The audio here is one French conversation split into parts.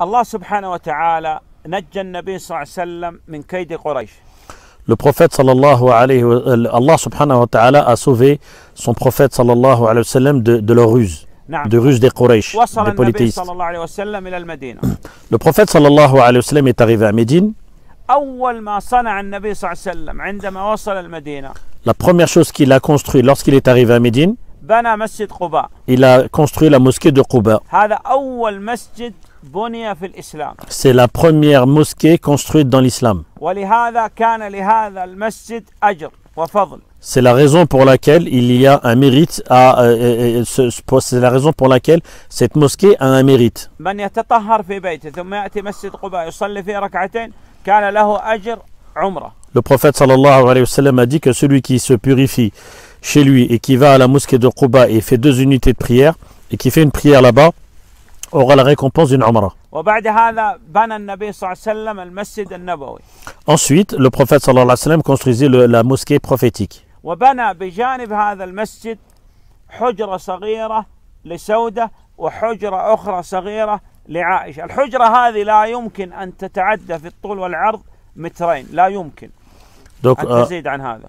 Allah subhanahu wa ta'ala نجى النبي صلى الله عليه وسلم من كيد قريش le prophète sallallahu alayhi wa euh, Allah subhanahu wa ta'ala a sauvé son prophète sallallahu alayhi wa sallam de, de leur ruse de ruse des Quraysh, des polythéistes. Le prophète sallallahu alayhi wa sallam est arrivé à Médine. La première chose qu'il a construit lorsqu'il est arrivé à Médine, il a construit la mosquée de Quba. C'est la première mosquée construite dans l'islam. C'est la raison pour laquelle il y a un mérite à euh, euh, euh, c'est la raison pour laquelle cette mosquée a un mérite. Le prophète sallallahu alayhi wa sallam a dit que celui qui se purifie chez lui et qui va à la mosquée de Quba et fait deux unités de prière et qui fait une prière là-bas وغلى ريكومبونس دون عمره وبعد هذا بنى النبي صلى الله عليه وسلم المسجد النبوي انسويت لو بروفيت صلى الله عليه وسلم construisit لا موسكي بروفيتيك وبنى بجانب هذا المسجد حجره صغيره لسوده وحجره اخرى صغيره لعائشه الحجره هذه لا يمكن ان تتعدى في الطول والعرض مترين لا يمكن Donc, أن euh, تزيد عن هذا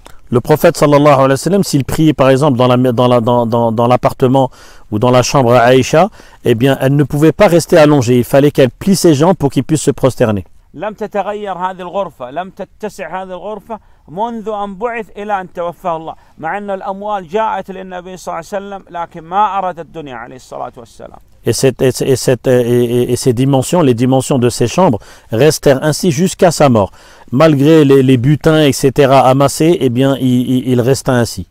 Le prophète sallallahu alayhi wa sallam, s'il priait par exemple dans, la, l'appartement ou dans la chambre à Aïcha, eh bien elle ne pouvait pas rester allongée. Il fallait qu'elle plie ses jambes pour qu'il puisse se prosterner. Et, et, ces dimensions, les dimensions de ces chambres, restèrent ainsi jusqu'à sa mort. Malgré les, butins, etc., amassés, eh bien, il, il resta ainsi.